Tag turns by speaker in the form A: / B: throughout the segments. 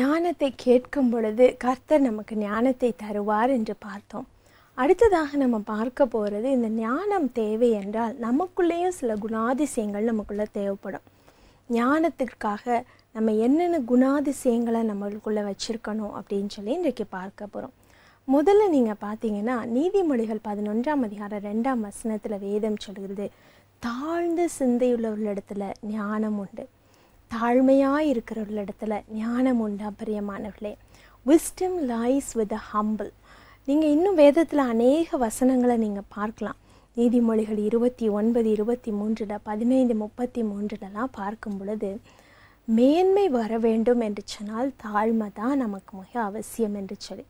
A: ஞானத்தை கேட்கும் பொழுது கர்த்தர் நமக்கு ஞானத்தை தருவார் என்று பார்த்தோம் அடுத்ததாக நம்ம பார்க்க போகிறது இந்த ஞானம் தேவை என்றால் நமக்குள்ளேயும் சில குணாதிசயங்கள் நமக்குள்ளே தேவைப்படும் ஞானத்திற்காக நம்ம என்னென்ன குணாதிசயங்களை நம்மளுக்குள்ளே வச்சுருக்கணும் அப்படின்னு சொல்லி இன்றைக்கு பார்க்க போகிறோம் முதல்ல நீங்கள் பார்த்தீங்கன்னா நீதிமொழிகள் பதினொன்றாம் அதிகாரம் ரெண்டாம் வசனத்தில் வேதம் சொல்கிறது தாழ்ந்த சிந்தையுள்ளவர்களிடத்துல ஞானம் உண்டு தாழ்மையாக இருக்கிற இடத்துல ஞானம் உண்டா பிரியமானவர்களே wisdom lies with a humble நீங்கள் இன்னும் வேதத்தில் அநேக வசனங்களை நீங்கள் பார்க்கலாம் நீதிமொழிகள் இருபத்தி ஒன்பது இருபத்தி மூன்றில் பதினைந்து முப்பத்தி மூன்றுலலாம் பார்க்கும் பொழுது மேன்மை வர வேண்டும் என்று சொன்னால் தாழ்மை தான் நமக்கு மிக அவசியம் என்று சொல்லி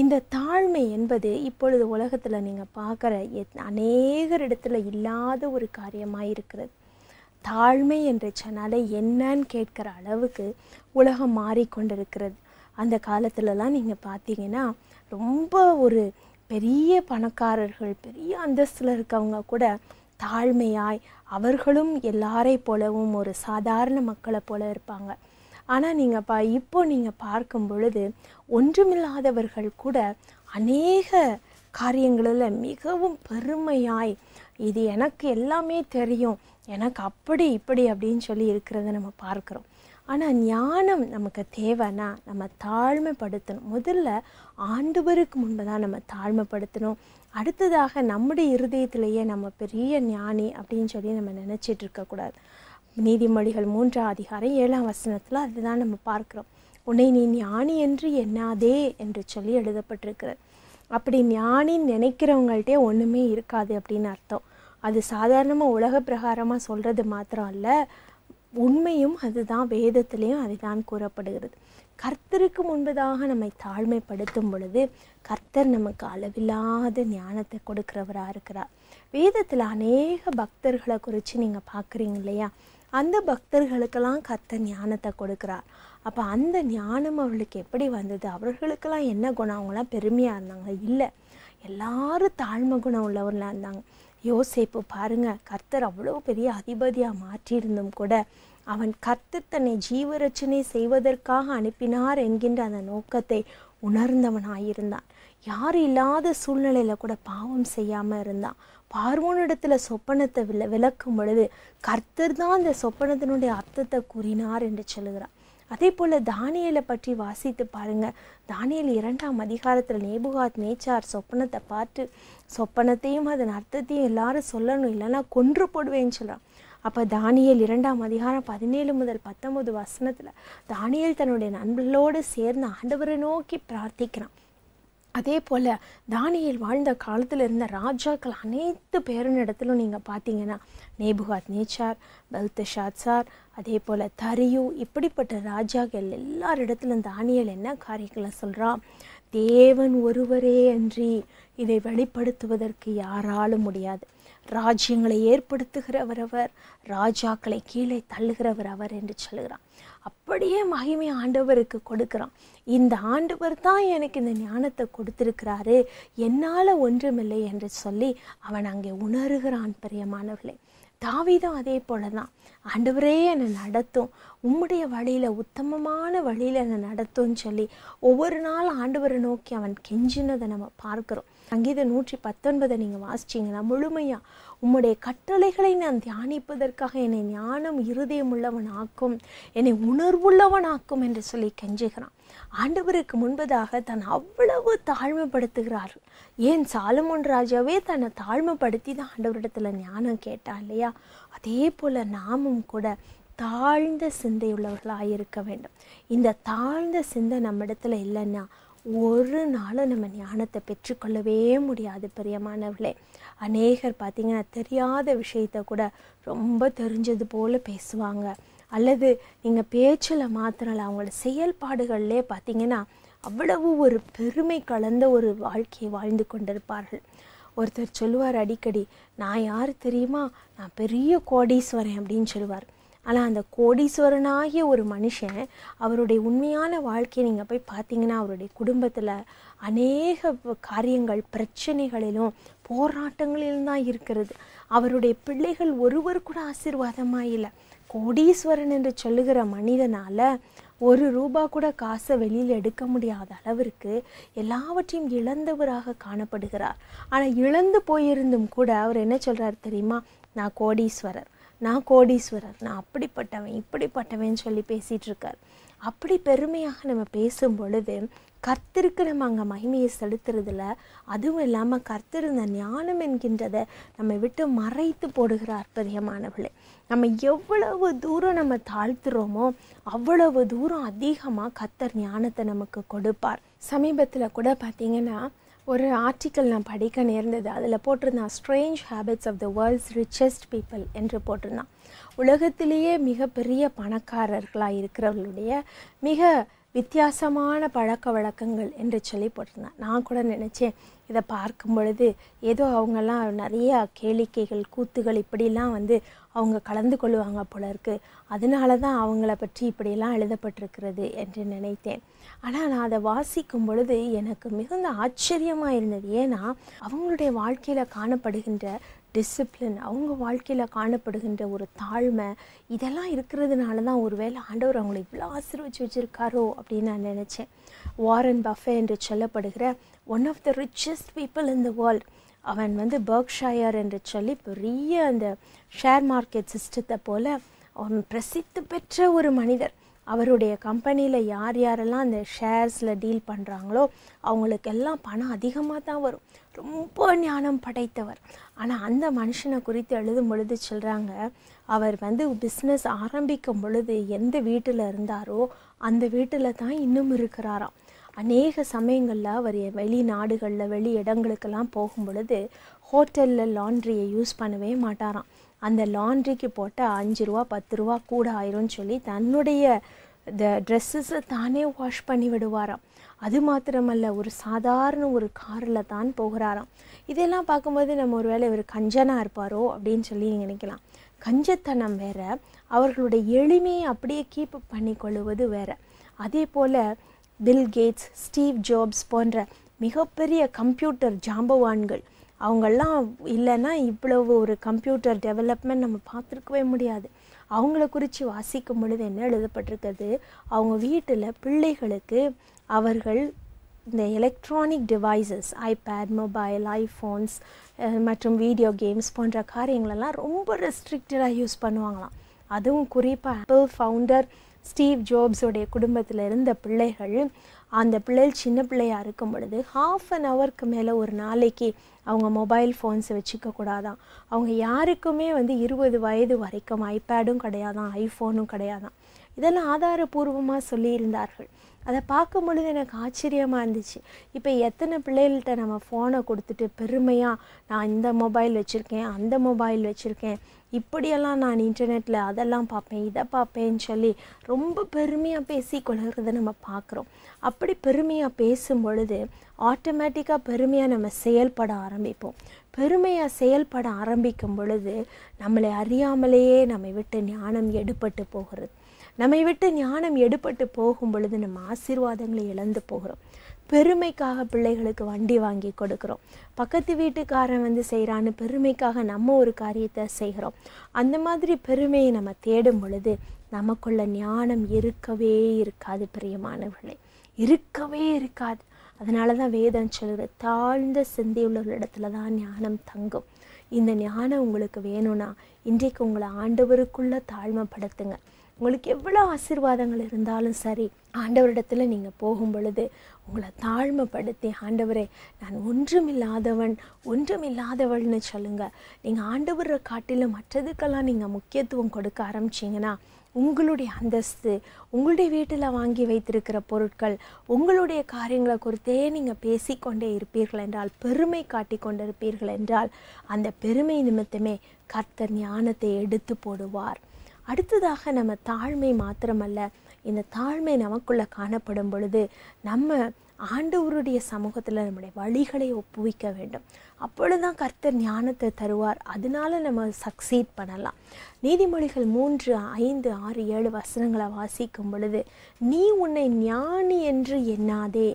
A: இந்த தாழ்மை என்பது இப்பொழுது உலகத்தில் நீங்கள் பார்க்குற எத் இடத்துல இல்லாத ஒரு காரியமாக இருக்கிறது தாழ்மை என்ற சொன்னாலே என்னன்னு கேட்குற அளவுக்கு உலகம் மாறிக்கொண்டிருக்கிறது அந்த காலத்துலலாம் நீங்கள் பார்த்தீங்கன்னா ரொம்ப ஒரு பெரிய பணக்காரர்கள் பெரிய அந்தஸ்தில் இருக்கவங்க கூட தாழ்மையாய் அவர்களும் எல்லாரை போலவும் ஒரு சாதாரண மக்களை போல இருப்பாங்க ஆனால் நீங்கள் பா இப்போ நீங்கள் பார்க்கும் பொழுது ஒன்றுமில்லாதவர்கள் கூட அநேக காரியங்களில் மிகவும் பெருமையாய் இது எனக்கு எல்லாமே தெரியும் எனக்கு அப்படி இப்படி அப்படின்னு சொல்லி இருக்கிறத நம்ம பார்க்குறோம் ஆனால் ஞானம் நமக்கு தேவைன்னா நம்ம தாழ்மைப்படுத்தணும் முதல்ல ஆண்டுபருக்கு முன்பு தான் நம்ம தாழ்மைப்படுத்தணும் அடுத்ததாக நம்முடைய இருதயத்திலேயே நம்ம பெரிய ஞானி அப்படின்னு சொல்லி நம்ம நினச்சிட்டு இருக்கக்கூடாது நீதிமொழிகள் மூன்றாம் அதிகாரம் ஏழாம் வசனத்தில் அதுதான் நம்ம பார்க்குறோம் உன்னை நீ ஞானி என்று என்னாதே என்று சொல்லி எழுதப்பட்டிருக்கிறது அப்படி ஞானின்னு நினைக்கிறவங்கள்ட்டே ஒன்றுமே இருக்காது அப்படின்னு அர்த்தம் அது சாதாரணமாக உலக பிரகாரமாக சொல்கிறது மாத்திரம் அல்ல உண்மையும் அதுதான் வேதத்திலையும் அதுதான் கூறப்படுகிறது கர்த்தருக்கு முன்பதாக நம்மை தாழ்மைப்படுத்தும் பொழுது கர்த்தர் நமக்கு அளவில்லாத ஞானத்தை கொடுக்கிறவராக இருக்கிறார் வேதத்தில் அநேக பக்தர்களை குறித்து நீங்கள் பார்க்குறீங்க இல்லையா அந்த பக்தர்களுக்கெல்லாம் கர்த்தர் ஞானத்தை கொடுக்குறார் அப்போ அந்த ஞானம் அவளுக்கு எப்படி வந்தது அவர்களுக்கெல்லாம் என்ன குணம் அவங்களாம் பெருமையாக இருந்தாங்க இல்லை எல்லாரும் தாழ்மை குணம் உள்ளவர்களாக இருந்தாங்க யோசிப்பு பாருங்கள் கர்த்தர் அவ்வளோ பெரிய அதிபதியாக மாற்றியிருந்தும் கூட அவன் கர்த்தர் தன்னை ஜீவரட்சனை செய்வதற்காக அனுப்பினார் என்கின்ற அந்த நோக்கத்தை உணர்ந்தவனாயிருந்தான் யார் இல்லாத சூழ்நிலையில் கூட பாவம் செய்யாமல் இருந்தான் பார்வோனிடத்தில் சொப்பனத்தை வில விளக்கும் பொழுது கர்த்தர் தான் அந்த சொப்பனத்தினுடைய அர்த்தத்தை கூறினார் என்று சொல்லுகிறார் அதே போல் தானியலை பற்றி வாசித்து பாருங்கள் தானியல் இரண்டாம் அதிகாரத்தில் நேபுகாத் நேச்சார் சொப்பனத்தை பார்த்து சொப்பனத்தையும் அதன் அர்த்தத்தையும் எல்லாரும் சொல்லணும் இல்லைன்னா கொன்று போடுவேன்னு சொல்கிறான் அப்போ தானியல் இரண்டாம் அதிகாரம் பதினேழு முதல் பத்தொம்பது வசனத்தில் தானியல் தன்னுடைய நண்பர்களோடு சேர்ந்து ஆண்டவரை நோக்கி பிரார்த்திக்கிறான் அதே போல் தானியல் வாழ்ந்த காலத்தில் இருந்த ராஜாக்கள் அனைத்து இடத்துல நீங்கள் பார்த்தீங்கன்னா நேபுகாத் நேச்சார் பெல்த் ஷாத்சார் அதே போல் தரியு இப்படிப்பட்ட ராஜாக்கள் எல்லாரிடத்திலும் தானியல் என்ன காரியங்களை சொல்கிறான் தேவன் ஒருவரே அன்றி இதை வெளிப்படுத்துவதற்கு யாராலும் முடியாது ராஜ்யங்களை ஏற்படுத்துகிறவர் அவர் ராஜாக்களை கீழே தள்ளுகிறவர் அவர் என்று சொல்கிறான் அப்படியே மகிமை ஆண்டவருக்கு கொடுக்குறான் இந்த ஆண்டவர் தான் எனக்கு இந்த ஞானத்தை கொடுத்துருக்கிறாரு என்னால் ஒன்றுமில்லை என்று சொல்லி அவன் அங்கே உணர்கிறான் பிரியமானவர்களே தாவிதம் அதே போல தான் ஆண்டவரே என்னை நடத்தும் உம்முடைய வழியில் உத்தமமான வழியில் என்னை நடத்தும்னு சொல்லி ஒவ்வொரு நாள் ஆண்டவரை நோக்கி அவன் கெஞ்சினதை நம்ம பார்க்குறோம் சங்கீதம் நூற்றி பத்தொன்பதை நீங்கள் வாசிச்சிங்கன்னா முழுமையாக உம்முடைய கட்டளைகளை நான் தியானிப்பதற்காக என்னை ஞானம் இருதயம் உள்ளவனாக்கும் என்னை உணர்வுள்ளவனாக்கும் என்று சொல்லி கெஞ்சுகிறான் ஆண்டவருக்கு முன்பதாக தன் அவ்வளவு தாழ்மைப்படுத்துகிறார் ஏன் சாலமோன் ராஜாவே தன்னை தாழ்மைப்படுத்தி தான் ஆண்டவரிடத்தில் ஞானம் கேட்டா இல்லையா அதே போல் நாமும் கூட தாழ்ந்த சிந்தையுள்ளவர்களாக இருக்க வேண்டும் இந்த தாழ்ந்த சிந்தை நம்ம இடத்துல இல்லைன்னா ஒரு நாளும் நம்ம ஞானத்தை பெற்றுக்கொள்ளவே முடியாது பிரியமானவர்களே அநேகர் பார்த்தீங்கன்னா தெரியாத விஷயத்த கூட ரொம்ப தெரிஞ்சது போல் பேசுவாங்க அல்லது நீங்கள் பேச்சில் மாத்திரல அவங்களோட செயல்பாடுகள்லே பார்த்திங்கன்னா அவ்வளவு ஒரு பெருமை கலந்த ஒரு வாழ்க்கையை வாழ்ந்து கொண்டிருப்பார்கள் ஒருத்தர் சொல்லுவார் அடிக்கடி நான் யார் தெரியுமா நான் பெரிய கோடீஸ்வரன் அப்படின்னு சொல்லுவார் ஆனால் அந்த கோடீஸ்வரனாகிய ஒரு மனுஷன் அவருடைய உண்மையான வாழ்க்கையை நீங்கள் போய் பார்த்தீங்கன்னா அவருடைய குடும்பத்தில் அநேக காரியங்கள் பிரச்சனைகளிலும் போராட்டங்களில் தான் இருக்கிறது அவருடைய பிள்ளைகள் ஒருவர் கூட ஆசீர்வாதமாக இல்லை கோடீஸ்வரன் என்று சொல்லுகிற மனிதனால் ஒரு ரூபா கூட காசை வெளியில் எடுக்க முடியாத அளவிற்கு எல்லாவற்றையும் இழந்தவராக காணப்படுகிறார் ஆனால் இழந்து போயிருந்தும் கூட அவர் என்ன சொல்கிறார் தெரியுமா நான் கோடீஸ்வரர் நான் கோடீஸ்வரர் நான் அப்படிப்பட்டவன் இப்படிப்பட்டவன் சொல்லி பேசிகிட்டு இருக்கார் அப்படி பெருமையாக நம்ம பேசும் பொழுது கர்த்தருக்கு நம்ம அங்கே மகிமையை செலுத்துறதில் அதுவும் இல்லாமல் கர்த்தர் இந்த ஞானம் என்கின்றதை நம்ம விட்டு மறைத்து போடுகிறார் பிரியமானவளே நம்ம எவ்வளவு தூரம் நம்ம தாழ்த்துறோமோ அவ்வளவு தூரம் அதிகமாக கர்த்தர் ஞானத்தை நமக்கு கொடுப்பார் சமீபத்தில் கூட பார்த்திங்கன்னா ஒரு ஆர்டிக்கல் நான் படிக்க நேர்ந்தது அதில் போட்டிருந்தான் strange habits of the world's richest people என்று போட்டிருந்தான் உலகத்திலேயே மிகப்பெரிய பணக்காரர்களாக இருக்கிறவர்களுடைய மிக வித்தியாசமான பழக்க வழக்கங்கள் என்று சொல்லி போட்டிருந்தேன் நான் கூட நினச்சேன் இதை பார்க்கும் பொழுது ஏதோ அவங்கெல்லாம் நிறையா கேளிக்கைகள் கூத்துகள் இப்படிலாம் வந்து அவங்க கலந்து கொள்வாங்க போல இருக்குது அதனால தான் அவங்கள பற்றி இப்படியெல்லாம் எழுதப்பட்டிருக்கிறது என்று நினைத்தேன் ஆனால் நான் அதை வாசிக்கும் பொழுது எனக்கு மிகுந்த ஆச்சரியமாக இருந்தது ஏன்னா அவங்களுடைய வாழ்க்கையில் காணப்படுகின்ற டிசிப்ளின் அவங்க வாழ்க்கையில் காணப்படுகின்ற ஒரு தாழ்மை இதெல்லாம் இருக்கிறதுனால தான் ஒரு வேளை ஆண்டவர் அவங்களை இவ்வளோ ஆசீர்வச்சு வச்சுருக்காரோ அப்படின்னு நான் நினச்சேன் வாரன் பஃபே என்று சொல்லப்படுகிற one of the richest people in the world அவன் வந்து பர்க்ஷாயர் என்று சொல்லி பெரிய அந்த ஷேர் மார்க்கெட் சிஸ்டத்தை போல் அவன் பிரசித்தி பெற்ற ஒரு மனிதர் அவருடைய கம்பெனியில் யார் யாரெல்லாம் அந்த ஷேர்ஸில் டீல் பண்ணுறாங்களோ அவங்களுக்கெல்லாம் பணம் அதிகமாக தான் வரும் ரொம்ப ஞானம் படைத்தவர் ஆனால் அந்த மனுஷனை குறித்து எழுதும் பொழுது சொல்கிறாங்க அவர் வந்து பிஸ்னஸ் ஆரம்பிக்கும் பொழுது எந்த வீட்டில் இருந்தாரோ அந்த வீட்டில் தான் இன்னும் இருக்கிறாராம் அநேக சமயங்களில் அவர் வெளி நாடுகளில் வெளி இடங்களுக்கெல்லாம் போகும் பொழுது ஹோட்டலில் லாண்ட்ரியை யூஸ் பண்ணவே மாட்டாராம் அந்த லாண்ட்ரிக்கு போட்ட அஞ்சு ரூபா பத்து ரூபா கூட ஆயிரும்னு சொல்லி தன்னுடைய இந்த ட்ரெஸ்ஸஸை தானே வாஷ் பண்ணி விடுவாராம் அது மாத்திரமல்ல ஒரு சாதாரண ஒரு காரில் தான் போகிறாராம் இதெல்லாம் பார்க்கும்போது நம்ம ஒரு வேளை இவர் கஞ்சனாக இருப்பாரோ அப்படின்னு சொல்லி நினைக்கலாம் கஞ்சத்தனம் வேற அவர்களுடைய எளிமையை அப்படியே கீப் கொள்வது வேற அதே போல் பில் கேட்ஸ் ஸ்டீவ் ஜாப்ஸ் போன்ற மிகப்பெரிய கம்ப்யூட்டர் ஜாம்பவான்கள் அவங்கெல்லாம் இல்லைன்னா இவ்வளவு ஒரு கம்ப்யூட்டர் டெவலப்மெண்ட் நம்ம பார்த்துருக்கவே முடியாது அவங்கள குறித்து வாசிக்கும் பொழுது என்ன எழுதப்பட்டிருக்கிறது அவங்க வீட்டில் பிள்ளைகளுக்கு அவர்கள் இந்த electronic devices iPad mobile iPhones மற்றும் வீடியோ கேம்ஸ் போன்ற காரியங்களெல்லாம் ரொம்ப ரெஸ்ட்ரிக்டடாக யூஸ் பண்ணுவாங்களாம் அதுவும் குறிப்பாக ஆப்பிள் ஃபவுண்டர் ஸ்டீவ் ஜோப்ஸோடைய குடும்பத்தில் இருந்த பிள்ளைகள் அந்த பிள்ளைகள் சின்ன பிள்ளையாக இருக்கும் பொழுது ஹாஃப் அன் ஹவருக்கு மேலே ஒரு நாளைக்கு அவங்க மொபைல் ஃபோன்ஸ் வச்சுக்கக்கூடாதான் அவங்க யாருக்குமே வந்து இருபது வயது வரைக்கும் ஐபேடும் கிடையாதான் ஐஃபோனும் கிடையாதான் இதெல்லாம் ஆதாரபூர்வமாக சொல்லியிருந்தார்கள் அதை பார்க்கும் பொழுது எனக்கு ஆச்சரியமாக இருந்துச்சு இப்போ எத்தனை பிள்ளைகள்கிட்ட நம்ம ஃபோனை கொடுத்துட்டு பெருமையாக நான் இந்த மொபைல் வச்சுருக்கேன் அந்த மொபைல் வச்சுருக்கேன் இப்படியெல்லாம் நான் இன்டர்நெட்டில் அதெல்லாம் பார்ப்பேன் இதை பார்ப்பேன்னு சொல்லி ரொம்ப பெருமையாக பேசி கொள்கிறத நம்ம பார்க்குறோம் அப்படி பெருமையாக பேசும் பொழுது ஆட்டோமேட்டிக்காக பெருமையாக நம்ம செயல்பட ஆரம்பிப்போம் பெருமையாக செயல்பட ஆரம்பிக்கும் பொழுது நம்மளை அறியாமலேயே நம்மை விட்டு ஞானம் எடுபட்டு போகிறது நம்மை விட்டு ஞானம் எடுபட்டு போகும் பொழுது நம்ம ஆசீர்வாதங்களை இழந்து போகிறோம் பெருமைக்காக பிள்ளைகளுக்கு வண்டி வாங்கி கொடுக்குறோம் பக்கத்து வீட்டுக்காரன் வந்து செய்கிறான்னு பெருமைக்காக நம்ம ஒரு காரியத்தை செய்கிறோம் அந்த மாதிரி பெருமையை நம்ம தேடும் பொழுது நமக்குள்ள ஞானம் இருக்கவே இருக்காது பிரியமானவர்களே இருக்கவே இருக்காது அதனால தான் வேதம் சொல்கிறது தாழ்ந்த இடத்துல தான் ஞானம் தங்கும் இந்த ஞானம் உங்களுக்கு வேணும்னா இன்றைக்கு உங்களை ஆண்டவருக்குள்ளே தாழ்மைப்படுத்துங்க உங்களுக்கு எவ்வளோ ஆசீர்வாதங்கள் இருந்தாலும் சரி ஆண்டவரிடத்தில் நீங்கள் போகும் பொழுது உங்களை தாழ்மைப்படுத்தி ஆண்டவரே நான் ஒன்றுமில்லாதவன் ஒன்றுமில்லாதவள்னு சொல்லுங்கள் நீங்கள் ஆண்டவரை காட்டிலும் மற்றதுக்கெல்லாம் நீங்கள் முக்கியத்துவம் கொடுக்க ஆரம்பிச்சிங்கன்னா உங்களுடைய அந்தஸ்து உங்களுடைய வீட்டில் வாங்கி வைத்திருக்கிற பொருட்கள் உங்களுடைய காரியங்களை குறித்தே நீங்கள் பேசிக்கொண்டே இருப்பீர்கள் என்றால் பெருமை காட்டி கொண்டிருப்பீர்கள் என்றால் அந்த பெருமை நிமித்தமே கர்த்தர் ஞானத்தை எடுத்து போடுவார் அடுத்ததாக நம்ம தாழ்மை மாத்திரமல்ல இந்த தாழ்மை நமக்குள்ளே காணப்படும் பொழுது நம்ம ஆண்டவருடைய சமூகத்தில் நம்முடைய வழிகளை ஒப்புவிக்க வேண்டும் அப்பொழுது தான் கர்த்தர் ஞானத்தை தருவார் அதனால நம்ம சக்சீட் பண்ணலாம் நீதிமொழிகள் மூன்று ஐந்து ஆறு ஏழு வசனங்களை வாசிக்கும் பொழுது நீ உன்னை ஞானி என்று எண்ணாதே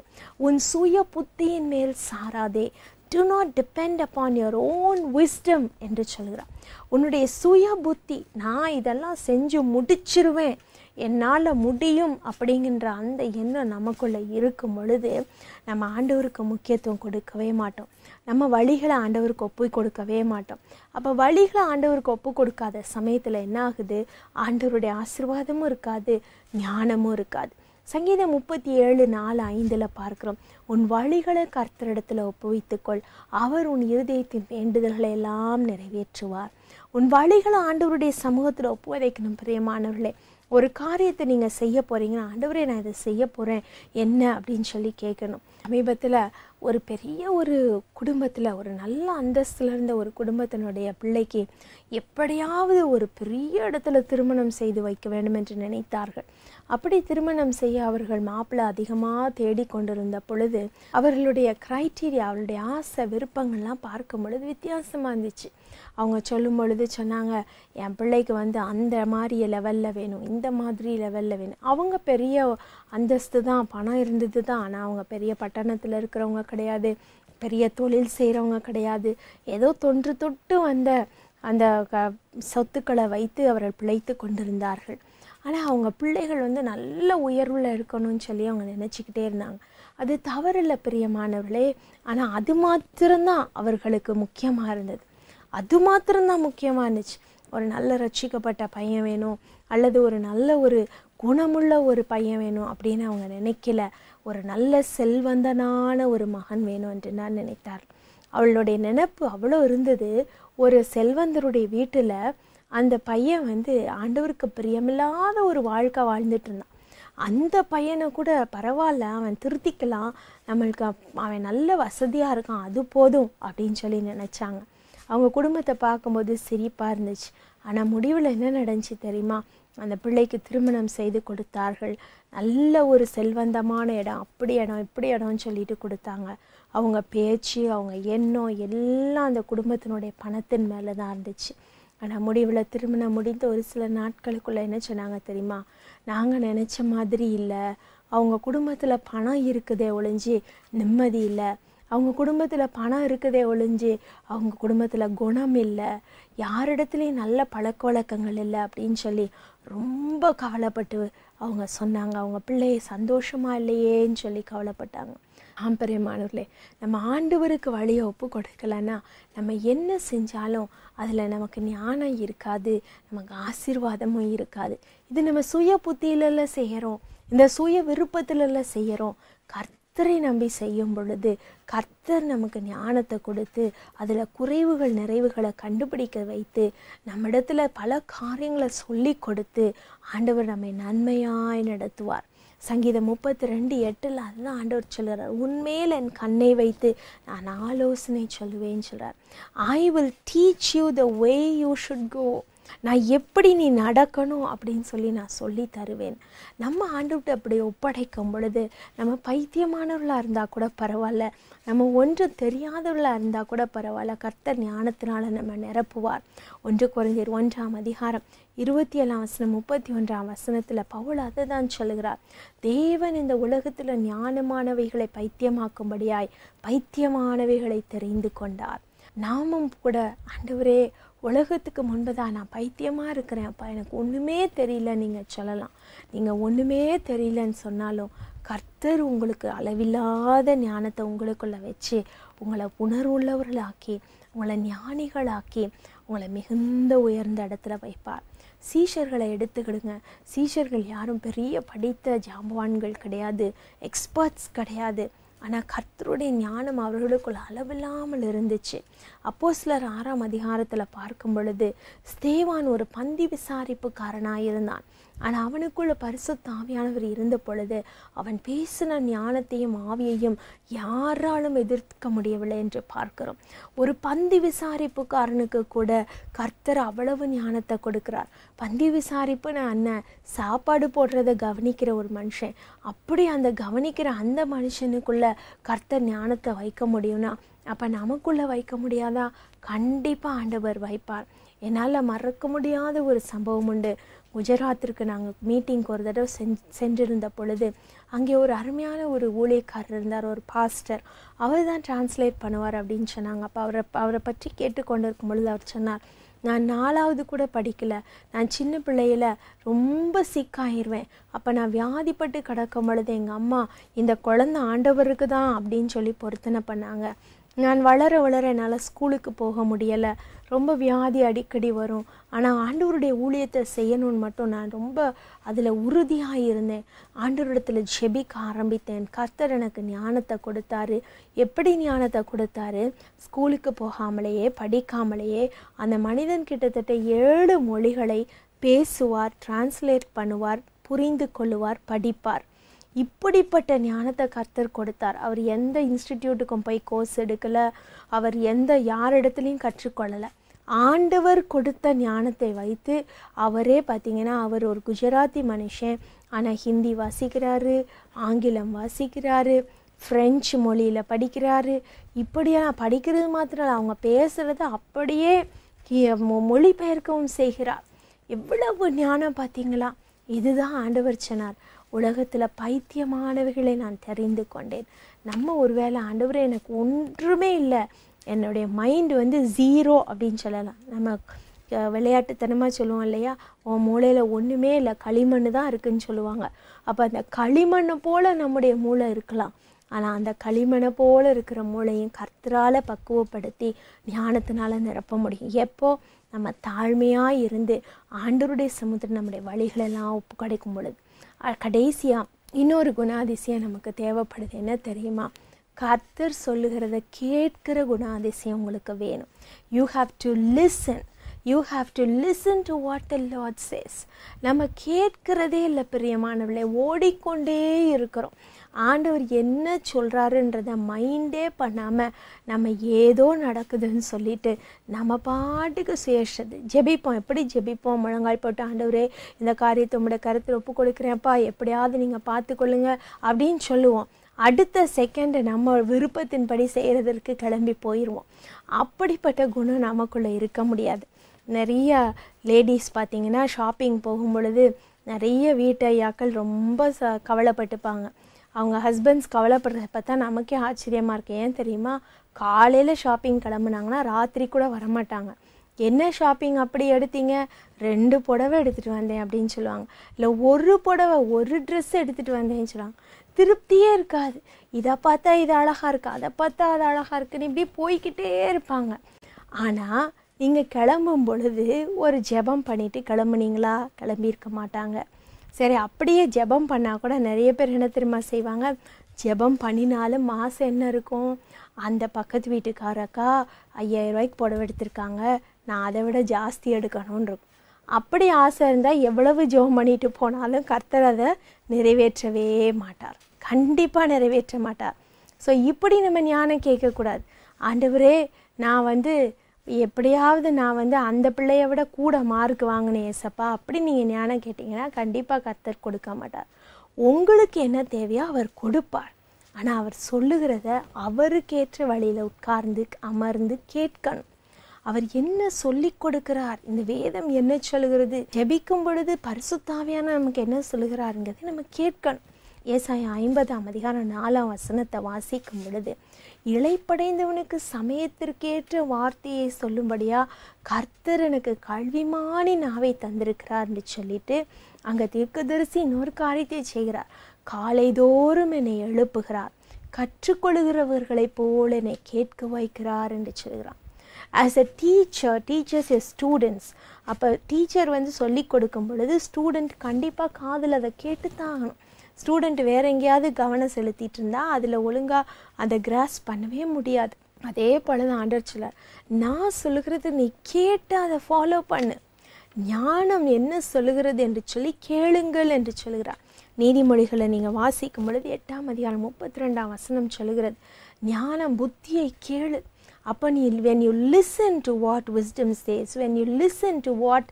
A: உன் சுய புத்தியின் மேல் சாராதே do not depend upon your own wisdom என்று சொல்கிறார் உன்னுடைய சுய புத்தி நான் இதெல்லாம் செஞ்சு முடிச்சிருவேன் என்னால் முடியும் அப்படிங்கின்ற அந்த எண்ணம் நமக்குள்ளே இருக்கும் பொழுது நம்ம ஆண்டவருக்கு முக்கியத்துவம் கொடுக்கவே மாட்டோம் நம்ம வழிகளை ஆண்டவருக்கு ஒப்பு கொடுக்கவே மாட்டோம் அப்போ வழிகளை ஆண்டவருக்கு ஒப்பு கொடுக்காத சமயத்தில் என்ன ஆகுது ஆண்டவருடைய ஆசிர்வாதமும் இருக்காது ஞானமும் இருக்காது சங்கீதம் முப்பத்தி ஏழு நாலு ஐந்தில் பார்க்குறோம் உன் வழிகளை கர்த்தரிடத்தில் ஒப்புவித்துக்கொள் அவர் உன் இருதயத்தின் வேண்டுதல்களை எல்லாம் நிறைவேற்றுவார் உன் வழிகளை ஆண்டவருடைய சமூகத்தில் ஒப்பு வைக்கணும் பிரியமானவர்களே ஒரு காரியத்தை நீங்கள் செய்ய போகிறீங்கன்னா ஆண்டவரே நான் இதை செய்ய போகிறேன் என்ன அப்படின்னு சொல்லி கேட்கணும் சமீபத்தில் ஒரு பெரிய ஒரு குடும்பத்தில் ஒரு நல்ல அந்தஸ்தில் இருந்த ஒரு குடும்பத்தினுடைய பிள்ளைக்கு எப்படியாவது ஒரு பெரிய இடத்துல திருமணம் செய்து வைக்க வேண்டும் என்று நினைத்தார்கள் அப்படி திருமணம் செய்ய அவர்கள் மாப்பிள்ளை அதிகமாக தேடிக்கொண்டிருந்த பொழுது அவர்களுடைய க்ரைட்டீரியா அவருடைய ஆசை விருப்பங்கள்லாம் பார்க்கும் பொழுது வித்தியாசமாக இருந்துச்சு அவங்க சொல்லும் பொழுது சொன்னாங்க என் பிள்ளைக்கு வந்து அந்த மாதிரி லெவலில் வேணும் இந்த மாதிரி லெவலில் வேணும் அவங்க பெரிய அந்தஸ்து தான் பணம் இருந்தது தான் ஆனால் அவங்க பெரிய பட்டணத்தில் இருக்கிறவங்க கிடையாது பெரிய தொழில் செய்கிறவங்க கிடையாது ஏதோ தொன்று தொட்டு வந்த அந்த க சொத்துக்களை வைத்து அவர்கள் பிழைத்து கொண்டிருந்தார்கள் ஆனால் அவங்க பிள்ளைகள் வந்து நல்ல உயர்வில் இருக்கணும்னு சொல்லி அவங்க நினச்சிக்கிட்டே இருந்தாங்க அது தவறில்லை பிரியமானவர்களே ஆனால் அது மாத்திரம்தான் அவர்களுக்கு முக்கியமாக இருந்தது அது மாத்திரம்தான் முக்கியமாக இருந்துச்சு ஒரு நல்ல ரட்சிக்கப்பட்ட பையன் வேணும் அல்லது ஒரு நல்ல ஒரு குணமுள்ள ஒரு பையன் வேணும் அப்படின்னு அவங்க நினைக்கல ஒரு நல்ல செல்வந்தனான ஒரு மகன் வேணும் என்று நான் நினைத்தார் அவளுடைய நினப்பு அவ்வளோ இருந்தது ஒரு செல்வந்தருடைய வீட்டில் அந்த பையன் வந்து ஆண்டவருக்கு பிரியமில்லாத ஒரு வாழ்க்கை வாழ்ந்துட்டு இருந்தான் அந்த பையனை கூட பரவாயில்ல அவன் திருத்திக்கலாம் நம்மளுக்கு அவன் நல்ல வசதியாக இருக்கான் அது போதும் அப்படின்னு சொல்லி நினச்சாங்க அவங்க குடும்பத்தை பார்க்கும்போது சிரிப்பாக இருந்துச்சு ஆனால் முடிவில் என்ன நடந்துச்சு தெரியுமா அந்த பிள்ளைக்கு திருமணம் செய்து கொடுத்தார்கள் நல்ல ஒரு செல்வந்தமான இடம் அப்படி இடம் இப்படி இடம்னு சொல்லிட்டு கொடுத்தாங்க அவங்க பேச்சு அவங்க எண்ணம் எல்லாம் அந்த குடும்பத்தினுடைய பணத்தின் மேலே தான் இருந்துச்சு ஆனால் முடிவில் திருமணம் முடிந்து ஒரு சில நாட்களுக்குள்ளே என்ன சொன்னாங்க தெரியுமா நாங்கள் நினச்ச மாதிரி இல்லை அவங்க குடும்பத்தில் பணம் இருக்குதே ஒழிஞ்சு நிம்மதி இல்லை அவங்க குடும்பத்தில் பணம் இருக்குதே ஒழிஞ்சு அவங்க குடும்பத்தில் குணம் இல்லை யாரிடத்துலையும் நல்ல பழக்க வழக்கங்கள் இல்லை அப்படின்னு சொல்லி ரொம்ப கவலைப்பட்டு அவங்க சொன்னாங்க அவங்க பிள்ளையை சந்தோஷமாக இல்லையேன்னு சொல்லி கவலைப்பட்டாங்க ஆம்பரியமானவர்களே நம்ம ஆண்டவருக்கு வழியை ஒப்பு கொடுக்கலன்னா நம்ம என்ன செஞ்சாலும் அதில் நமக்கு ஞானம் இருக்காது நமக்கு ஆசீர்வாதமும் இருக்காது இது நம்ம சுய புத்தியிலெல்லாம் செய்கிறோம் இந்த சுய விருப்பத்திலெல்லாம் செய்கிறோம் கர்த்த கர்த்தரை நம்பி செய்யும் பொழுது கர்த்தர் நமக்கு ஞானத்தை கொடுத்து அதில் குறைவுகள் நிறைவுகளை கண்டுபிடிக்க வைத்து நம்மிடத்தில் பல காரியங்களை சொல்லி கொடுத்து ஆண்டவர் நம்மை நன்மையாய் நடத்துவார் சங்கீதம் முப்பத்தி ரெண்டு எட்டில் அதுதான் ஆண்டவர் சொல்கிறார் உண்மையில் என் கண்ணை வைத்து நான் ஆலோசனை சொல்லுவேன்னு சொல்கிறார் I will teach you the way you should go நான் எப்படி நீ நடக்கணும் அப்படின்னு சொல்லி நான் சொல்லி தருவேன் நம்ம ஆண்டுகிட்ட அப்படி ஒப்படைக்கும் பொழுது நம்ம பைத்தியமானவர்களாக இருந்தால் கூட பரவாயில்ல நம்ம ஒன்றும் தெரியாதவர்களாக இருந்தால் கூட பரவாயில்ல கர்த்தர் ஞானத்தினால் நம்ம நிரப்புவார் ஒன்று குறைஞ்சர் ஒன்றாம் அதிகாரம் இருபத்தி ஏழாம் வசனம் முப்பத்தி ஒன்றாம் வசனத்தில் பவுல் அதை தான் சொல்கிறார் தேவன் இந்த உலகத்தில் ஞானமானவைகளை பைத்தியமாக்கும்படியாய் பைத்தியமானவைகளை தெரிந்து கொண்டார் நாமும் கூட ஆண்டவரே உலகத்துக்கு முன்பதாக நான் பைத்தியமாக இருக்கிறேன் அப்பா எனக்கு ஒன்றுமே தெரியல நீங்கள் சொல்லலாம் நீங்கள் ஒன்றுமே தெரியலன்னு சொன்னாலும் கர்த்தர் உங்களுக்கு அளவில்லாத ஞானத்தை உங்களுக்குள்ளே வச்சு உங்களை உணர்வுள்ளவர்களாக்கி உங்களை ஞானிகளாக்கி உங்களை மிகுந்த உயர்ந்த இடத்துல வைப்பார் சீஷர்களை எடுத்துக்கிடுங்க சீஷர்கள் யாரும் பெரிய படித்த ஜாம்பவான்கள் கிடையாது எக்ஸ்பர்ட்ஸ் கிடையாது ஆனால் கர்த்தருடைய ஞானம் அவர்களுக்குள் அளவில்லாமல் இருந்துச்சு அப்போ சிலர் ஆறாம் அதிகாரத்தில் பார்க்கும் பொழுது ஸ்தேவான் ஒரு பந்தி விசாரிப்புக்காரனாக இருந்தான் ஆனால் அவனுக்குள்ள பரிசு தாவியானவர் இருந்த பொழுது அவன் பேசின ஞானத்தையும் ஆவியையும் யாராலும் எதிர்க்க முடியவில்லை என்று பார்க்கிறோம் ஒரு பந்தி விசாரிப்புக்காரனுக்கு கூட கர்த்தர் அவ்வளவு ஞானத்தை கொடுக்கிறார் பந்தி விசாரிப்புன்னு அண்ணன் சாப்பாடு போடுறதை கவனிக்கிற ஒரு மனுஷன் அப்படி அந்த கவனிக்கிற அந்த மனுஷனுக்குள்ள கர்த்தர் ஞானத்தை வைக்க முடியும்னா அப்போ நமக்குள்ளே வைக்க முடியாதா கண்டிப்பாக ஆண்டவர் வைப்பார் என்னால் மறக்க முடியாத ஒரு சம்பவம் உண்டு குஜராத்திற்கு நாங்கள் மீட்டிங்க்கு ஒரு தடவை செஞ் சென்றிருந்த பொழுது அங்கே ஒரு அருமையான ஒரு ஊழியக்காரர் இருந்தார் ஒரு பாஸ்டர் அவர் தான் டிரான்ஸ்லேட் பண்ணுவார் அப்படின்னு சொன்னாங்க அப்போ அவரை அவரை பற்றி கேட்டுக்கொண்டிருக்கும் பொழுது அவர் சொன்னார் நான் நாலாவது கூட படிக்கலை நான் சின்ன பிள்ளையில் ரொம்ப சிக்காயிருவேன் அப்போ நான் வியாதிப்பட்டு கிடக்கும் பொழுது எங்கள் அம்மா இந்த குழந்த ஆண்டவருக்கு தான் அப்படின்னு சொல்லி பொருத்தனை பண்ணாங்க நான் வளர வளர என்னால் ஸ்கூலுக்கு போக முடியலை ரொம்ப வியாதி அடிக்கடி வரும் ஆனால் ஆண்டவருடைய ஊழியத்தை செய்யணும்னு மட்டும் நான் ரொம்ப அதில் உறுதியாக இருந்தேன் ஆண்டவரிடத்தில் ஜெபிக்க ஆரம்பித்தேன் கர்த்தர் எனக்கு ஞானத்தை கொடுத்தாரு எப்படி ஞானத்தை கொடுத்தாரு ஸ்கூலுக்கு போகாமலேயே படிக்காமலேயே அந்த மனிதன் கிட்டத்தட்ட ஏழு மொழிகளை பேசுவார் டிரான்ஸ்லேட் பண்ணுவார் புரிந்து கொள்ளுவார் படிப்பார் இப்படிப்பட்ட ஞானத்தை கர்த்தர் கொடுத்தார் அவர் எந்த இன்ஸ்டிடியூட்டுக்கும் போய் கோர்ஸ் எடுக்கலை அவர் எந்த யாரிடத்துலையும் கற்றுக்கொள்ளலை ஆண்டவர் கொடுத்த ஞானத்தை வைத்து அவரே பார்த்திங்கன்னா அவர் ஒரு குஜராத்தி மனுஷன் ஆனால் ஹிந்தி வாசிக்கிறாரு ஆங்கிலம் வாசிக்கிறாரு ஃப்ரெஞ்சு மொழியில் படிக்கிறாரு இப்படியெல்லாம் படிக்கிறது மாத்திரம் இல்லை அவங்க பேசுகிறத அப்படியே மொழிபெயர்க்கவும் செய்கிறார் எவ்வளவு ஞானம் பார்த்தீங்களா இதுதான் ஆண்டவர் சொன்னார் உலகத்தில் பைத்தியமானவைகளை நான் தெரிந்து கொண்டேன் நம்ம ஒருவேளை ஆண்டவர் எனக்கு ஒன்றுமே இல்லை என்னுடைய மைண்டு வந்து ஜீரோ அப்படின்னு சொல்லலாம் நம்ம விளையாட்டுத்தனமாக சொல்லுவோம் இல்லையா உன் மூளையில் ஒன்றுமே இல்லை களிமண் தான் இருக்குதுன்னு சொல்லுவாங்க அப்போ அந்த களிமண்ணை போல் நம்முடைய மூளை இருக்கலாம் ஆனால் அந்த களிமணை போல் இருக்கிற மூளையும் கர்த்தரால் பக்குவப்படுத்தி ஞானத்தினால் நிரப்ப முடியும் எப்போ நம்ம தாழ்மையாக இருந்து ஆண்டருடைய சமுத்திரம் நம்முடைய வழிகளெல்லாம் ஒப்பு கிடைக்கும் பொழுது கடைசியாக இன்னொரு குணாதிசயம் நமக்கு தேவைப்படுது என்ன தெரியுமா கர்த்தர் சொல்லுகிறத கேட்கிற குணாதிசயம் உங்களுக்கு வேணும் you have to listen you have to listen to what the Lord says நம்ம கேட்கிறதே இல்லை பிரியமானவளை ஓடிக்கொண்டே இருக்கிறோம் ஆண்டவர் என்ன சொல்கிறாருன்றத மைண்டே பண்ணாமல் நம்ம ஏதோ நடக்குதுன்னு சொல்லிட்டு நம்ம பாட்டுக்கு சேஷது ஜெபிப்போம் எப்படி ஜெபிப்போம் முழங்கால் போட்டு ஆண்டவரே இந்த காரியத்தை உங்களோட கருத்தில் ஒப்பு கொடுக்குறேன்ப்பா எப்படியாவது நீங்கள் பார்த்துக்கொள்ளுங்க அப்படின்னு சொல்லுவோம் அடுத்த செகண்டை நம்ம விருப்பத்தின்படி செய்கிறதற்கு கிளம்பி போயிடுவோம் அப்படிப்பட்ட குணம் நமக்குள்ளே இருக்க முடியாது நிறையா லேடிஸ் பார்த்திங்கன்னா ஷாப்பிங் போகும் பொழுது நிறைய வீட்டு ஐயாக்கள் ரொம்ப ச கவலைப்பட்டுப்பாங்க அவங்க ஹஸ்பண்ட்ஸ் கவலைப்படுறத பார்த்தா நமக்கே ஆச்சரியமாக இருக்குது ஏன் தெரியுமா காலையில் ஷாப்பிங் கிளம்புனாங்கன்னா ராத்திரி கூட வரமாட்டாங்க என்ன ஷாப்பிங் அப்படி எடுத்தீங்க ரெண்டு புடவை எடுத்துகிட்டு வந்தேன் அப்படின்னு சொல்லுவாங்க இல்லை ஒரு புடவை ஒரு ட்ரெஸ் எடுத்துகிட்டு வந்தேன்னு சொல்லுவாங்க திருப்தியே இருக்காது இதை பார்த்தா இது அழகாக இருக்குது அதை பார்த்தா அது அழகாக இருக்குன்னு இப்படி போய்கிட்டே இருப்பாங்க ஆனால் நீங்கள் கிளம்பும் பொழுது ஒரு ஜெபம் பண்ணிவிட்டு கிளம்புனீங்களா கிளம்பியிருக்க மாட்டாங்க சரி அப்படியே ஜெபம் பண்ணால் கூட நிறைய பேர் என்ன திரும்ப செய்வாங்க ஜெபம் பண்ணினாலும் மாதம் என்ன இருக்கும் அந்த பக்கத்து வீட்டுக்காரக்கா ஐயாயிரம் ரூபாய்க்கு புடவை எடுத்திருக்காங்க நான் அதை விட ஜாஸ்தி எடுக்கணும்னு இருக்கும் அப்படி ஆசை இருந்தால் எவ்வளவு ஜோம் பண்ணிட்டு போனாலும் கர்த்தர் அதை நிறைவேற்றவே மாட்டார் கண்டிப்பாக நிறைவேற்ற மாட்டார் ஸோ இப்படி நம்ம ஞானம் கேட்கக்கூடாது ஆண்டவரே நான் வந்து எப்படியாவது நான் வந்து அந்த பிள்ளைய விட கூட மார்க் வாங்கினேன் ஏசப்பா அப்படி நீங்கள் ஞானம் கேட்டிங்கன்னா கண்டிப்பாக கத்தர் கொடுக்க மாட்டார் உங்களுக்கு என்ன தேவையோ அவர் கொடுப்பார் ஆனால் அவர் சொல்லுகிறத அவருக்கேற்ற வழியில் உட்கார்ந்து அமர்ந்து கேட்கணும் அவர் என்ன சொல்லி கொடுக்கிறார் இந்த வேதம் என்ன சொல்லுகிறது ஜெபிக்கும் பொழுது பரிசுத்தாவியான நமக்கு என்ன சொல்லுகிறாருங்கிறத நம்ம கேட்கணும் ஏசாயம் ஐம்பதாம் அதிகாரம் நாலாம் வசனத்தை வாசிக்கும் பொழுது இழைப்படைந்தவனுக்கு சமயத்திற்கேற்ற வார்த்தையை சொல்லும்படியாக கர்த்தர் எனக்கு கல்விமானி நாவை என்று சொல்லிட்டு அங்கே தீர்க்கதரிசி இன்னொரு காரியத்தை செய்கிறார் காலைதோறும் என்னை எழுப்புகிறார் கற்றுக்கொள்கிறவர்களைப் போல என்னை கேட்க வைக்கிறார் என்று சொல்கிறார் as a teacher teachers a students அப்போ டீச்சர் வந்து சொல்லிக் கொடுக்கும் பொழுது ஸ்டூடெண்ட் கண்டிப்பாக காதில் அதை கேட்டு தான் ஆகணும் ஸ்டூடெண்ட் வேறு எங்கேயாவது கவனம் செலுத்திட்டு இருந்தால் அதில் ஒழுங்காக அதை கிராஸ் பண்ணவே முடியாது அதே போல் தான் ஆண்டர்ச்சில் நான் சொல்லுகிறது நீ கேட்டு அதை ஃபாலோ பண்ணு ஞானம் என்ன சொல்லுகிறது என்று சொல்லி கேளுங்கள் என்று சொல்கிறார் நீதிமொழிகளை நீங்கள் வாசிக்கும் பொழுது எட்டாம் அதிகாரம் முப்பத்தி ரெண்டாம் வசனம் சொல்லுகிறது ஞானம் புத்தியை கேளு அப்போ நீ when you listen to what wisdom says when you listen to what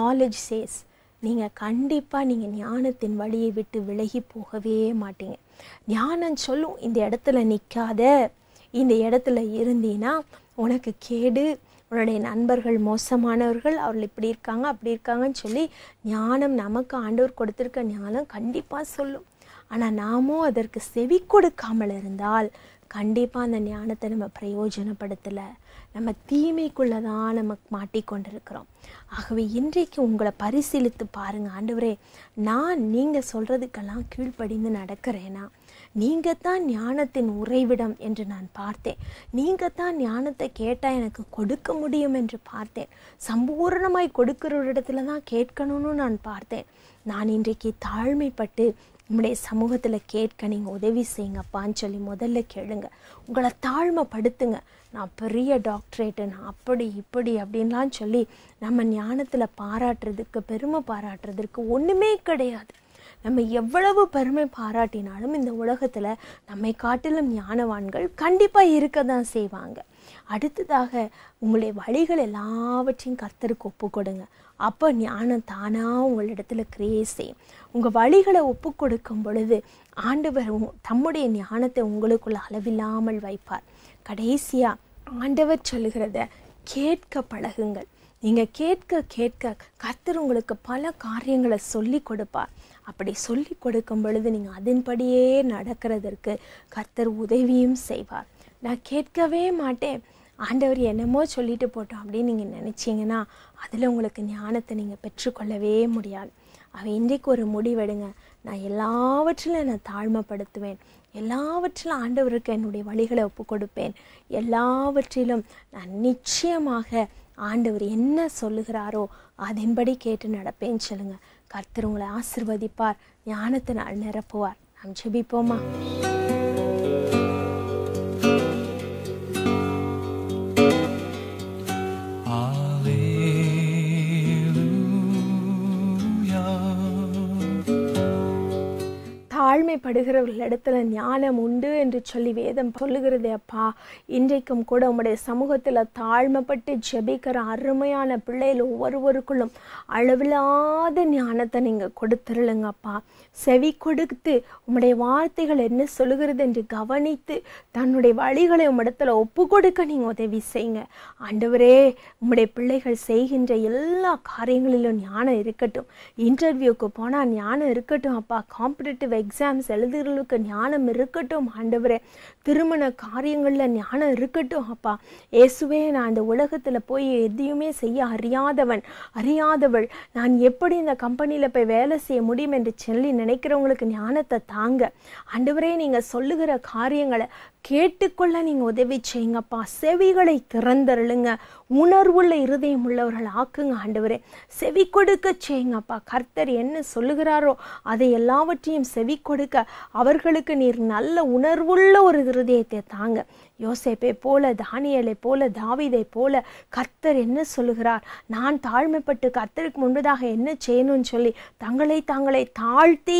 A: knowledge says நீங்கள் கண்டிப்பாக நீங்கள் ஞானத்தின் வழியை விட்டு விலகி போகவே மாட்டீங்க ஞானம் சொல்லும் இந்த இடத்துல நிற்காத இந்த இடத்துல இருந்தீனா உனக்கு கேடு உன்னுடைய நண்பர்கள் மோசமானவர்கள் அவர்கள் இப்படி இருக்காங்க அப்படி இருக்காங்கன்னு சொல்லி ஞானம் நமக்கு ஆண்டவர் கொடுத்துருக்க ஞானம் கண்டிப்பாக சொல்லும் ஆனால் நாமும் அதற்கு செவி கொடுக்காமல் இருந்தால் கண்டிப்பாக அந்த ஞானத்தை நம்ம பிரயோஜனப்படுத்தலை நம்ம தீமைக்குள்ளே தான் நம்ம மாட்டிக்கொண்டிருக்கிறோம் ஆகவே இன்றைக்கு உங்களை பரிசீலித்து பாருங்கள் ஆண்டவரே நான் நீங்கள் சொல்கிறதுக்கெல்லாம் கீழ்ப்படிந்து நடக்கிறேனா நீங்கள் தான் ஞானத்தின் உறைவிடம் என்று நான் பார்த்தேன் நீங்கள் தான் ஞானத்தை கேட்டால் எனக்கு கொடுக்க முடியும் என்று பார்த்தேன் சம்பூர்ணமாய் கொடுக்கிற இடத்துல தான் கேட்கணும்னு நான் பார்த்தேன் நான் இன்றைக்கு தாழ்மைப்பட்டு நம்முடைய சமூகத்தில் கேட்க நீங்கள் உதவி செய்யுங்கப்பான்னு சொல்லி முதல்ல கேளுங்க உங்களை தாழ்மைப்படுத்துங்க நான் பெரிய டாக்டரேட்டு நான் அப்படி இப்படி அப்படின்லாம் சொல்லி நம்ம ஞானத்தில் பாராட்டுறதுக்கு பெருமை பாராட்டுறதுக்கு ஒன்றுமே கிடையாது நம்ம எவ்வளவு பெருமை பாராட்டினாலும் இந்த உலகத்தில் நம்மை காட்டிலும் ஞானவான்கள் கண்டிப்பாக இருக்க தான் செய்வாங்க அடுத்ததாக உங்களுடைய வழிகள் எல்லாவற்றையும் கர்த்தருக்கு ஒப்பு கொடுங்க அப்போ ஞானம் தானாக உங்களிடத்தில் கிரியேட் செய்யும் உங்கள் வழிகளை ஒப்பு கொடுக்கும் பொழுது ஆண்டவர் தம்முடைய ஞானத்தை உங்களுக்குள்ள அளவில்லாமல் வைப்பார் கடைசியாக ஆண்டவர் சொல்கிறத கேட்க பழகுங்கள் நீங்கள் கேட்க கேட்க கர்த்தர் உங்களுக்கு பல காரியங்களை சொல்லி கொடுப்பார் அப்படி சொல்லி கொடுக்கும் பொழுது நீங்கள் அதன்படியே நடக்கிறதற்கு கர்த்தர் உதவியும் செய்வார் நான் கேட்கவே மாட்டேன் ஆண்டவர் என்னமோ சொல்லிட்டு போட்டோம் அப்படின்னு நீங்கள் நினச்சிங்கன்னா அதில் உங்களுக்கு ஞானத்தை நீங்கள் பெற்றுக்கொள்ளவே முடியாது அவ இன்றைக்கு ஒரு முடிவெடுங்க நான் எல்லாவற்றிலும் நான் தாழ்மைப்படுத்துவேன் எல்லாவற்றிலும் ஆண்டவருக்கு என்னுடைய வழிகளை ஒப்பு கொடுப்பேன் எல்லாவற்றிலும் நான் நிச்சயமாக ஆண்டவர் என்ன சொல்லுகிறாரோ அதன்படி கேட்டு நடப்பேன்னு சொல்லுங்கள் கர்த்தர் உங்களை ஆசிர்வதிப்பார் ஞானத்தினால் நிரப்புவார் நாம் ஜெபிப்போமா தாழ்மைப்படுகிறவர்களிடத்துல ஞானம் உண்டு என்று சொல்லி வேதம் சொல்லுகிறதே அப்பா இன்றைக்கும் கூட உம்முடைய சமூகத்தில் தாழ்மைப்பட்டு ஜெபிக்கிற அருமையான பிள்ளைகள் ஒவ்வொருவருக்குள்ளும் அளவில்லாத ஞானத்தை நீங்கள் கொடுத்துருளுங்கப்பா செவி கொடுத்து உம்முடைய வார்த்தைகள் என்ன சொல்லுகிறது என்று கவனித்து தன்னுடைய வழிகளை உம்மிடத்தில் ஒப்பு கொடுக்க நீங்கள் உதவி செய்யுங்க ஆண்டவரே உம்முடைய பிள்ளைகள் செய்கின்ற எல்லா காரியங்களிலும் ஞானம் இருக்கட்டும் இன்டர்வியூக்கு போனால் ஞானம் இருக்கட்டும் அப்பா காம்படிட்டிவ் எக்ஸாம் எக்ஸாம்ஸ் எழுதுகிறவர்களுக்கு ஞானம் இருக்கட்டும் ஆண்டவரே திருமண காரியங்களில் ஞானம் இருக்கட்டும் அப்பா இயேசுவே நான் இந்த உலகத்தில் போய் எதையுமே செய்ய அறியாதவன் அறியாதவள் நான் எப்படி இந்த கம்பெனியில் போய் வேலை செய்ய முடியும் என்று சொல்லி நினைக்கிறவங்களுக்கு ஞானத்தை தாங்க ஆண்டவரே நீங்கள் சொல்லுகிற காரியங்களை கேட்டுக்கொள்ள நீங்கள் உதவி செய்யுங்கப்பா செவிகளை திறந்தருளுங்க உணர்வுள்ள இருதயம் உள்ளவர்கள் ஆக்குங்க ஆண்டவரே செவி கொடுக்க செய்யுங்கப்பா கர்த்தர் என்ன சொல்லுகிறாரோ அதை எல்லாவற்றையும் செவி கொடுக்க அவர்களுக்கு நீர் நல்ல உணர்வுள்ள ஒரு இருதயத்தை தாங்க யோசேப்பை போல தானியலை போல தாவிதை போல கர்த்தர் என்ன சொல்லுகிறார் நான் தாழ்மைப்பட்டு கர்த்தருக்கு முன்பதாக என்ன செய்யணும்னு சொல்லி தங்களை தாங்களை தாழ்த்தி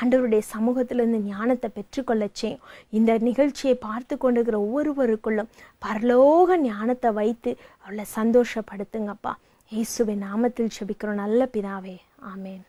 A: ஆண்டவருடைய சமூகத்திலிருந்து ஞானத்தை பெற்றுக்கொள்ள செய்யும் இந்த நிகழ்ச்சியை பார்த்து கொண்டிருக்கிற ஒவ்வொருவருக்குள்ளும் பரலோக ஞானத்தை வைத்து அவளை சந்தோஷப்படுத்துங்கப்பா இயேசுவின் நாமத்தில் செபிக்கிறோம் நல்ல பிதாவே ஆமேன்